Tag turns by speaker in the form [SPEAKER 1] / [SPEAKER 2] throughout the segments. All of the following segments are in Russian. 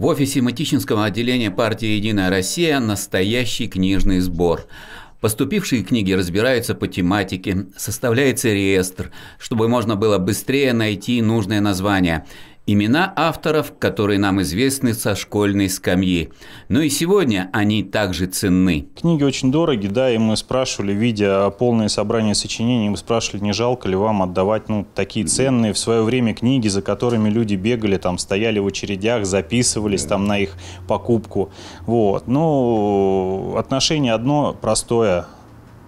[SPEAKER 1] В офисе Матичинского отделения партии «Единая Россия» настоящий книжный сбор. Поступившие книги разбираются по тематике, составляется реестр, чтобы можно было быстрее найти нужное название имена авторов, которые нам известны со школьной скамьи. Но и сегодня они также ценны. Книги очень
[SPEAKER 2] дороги, да, и мы спрашивали, видя полное собрание сочинений, мы спрашивали, не жалко ли вам отдавать ну, такие ценные в свое время книги, за которыми люди бегали, там стояли в очередях, записывались там на их покупку. Вот. Ну, отношение одно простое.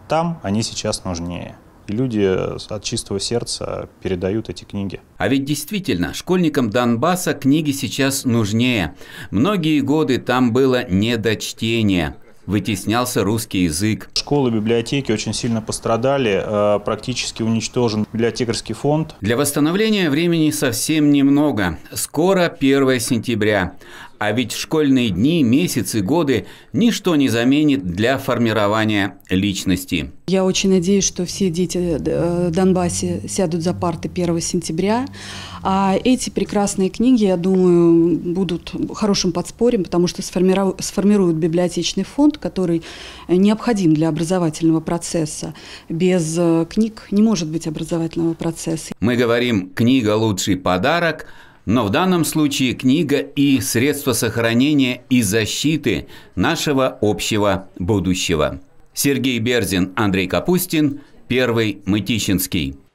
[SPEAKER 2] Там они сейчас нужнее. И люди э, от чистого сердца
[SPEAKER 1] передают эти книги. А ведь действительно, школьникам Донбасса книги сейчас нужнее. Многие годы там было не до чтения вытеснялся русский язык.
[SPEAKER 2] Школы, библиотеки очень сильно пострадали, э, практически уничтожен библиотекарский фонд.
[SPEAKER 1] Для восстановления времени совсем немного. Скоро 1 сентября. А ведь школьные дни, месяцы, годы ничто не заменит для формирования личности.
[SPEAKER 3] Я очень надеюсь, что все дети э, э, Донбассе сядут за парты 1 сентября. А эти прекрасные книги, я думаю, будут хорошим подспорьем, потому что сформируют библиотечный фонд, который необходим для образовательного процесса. Без э, книг не может быть образовательного процесса.
[SPEAKER 1] Мы говорим «Книга – лучший подарок», но в данном случае книга и средство сохранения и защиты нашего общего будущего.
[SPEAKER 3] Сергей Берзин, Андрей Капустин, Первый Мытищинский.